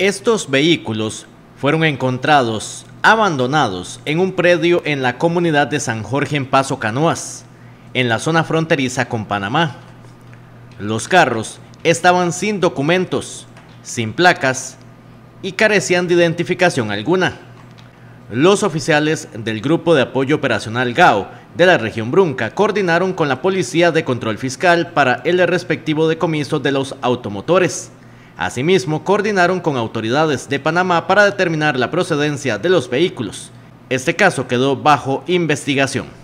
Estos vehículos fueron encontrados abandonados en un predio en la comunidad de San Jorge en Paso Canoas, en la zona fronteriza con Panamá. Los carros estaban sin documentos, sin placas y carecían de identificación alguna. Los oficiales del Grupo de Apoyo Operacional GAO de la región Brunca coordinaron con la Policía de Control Fiscal para el respectivo decomiso de los automotores Asimismo, coordinaron con autoridades de Panamá para determinar la procedencia de los vehículos. Este caso quedó bajo investigación.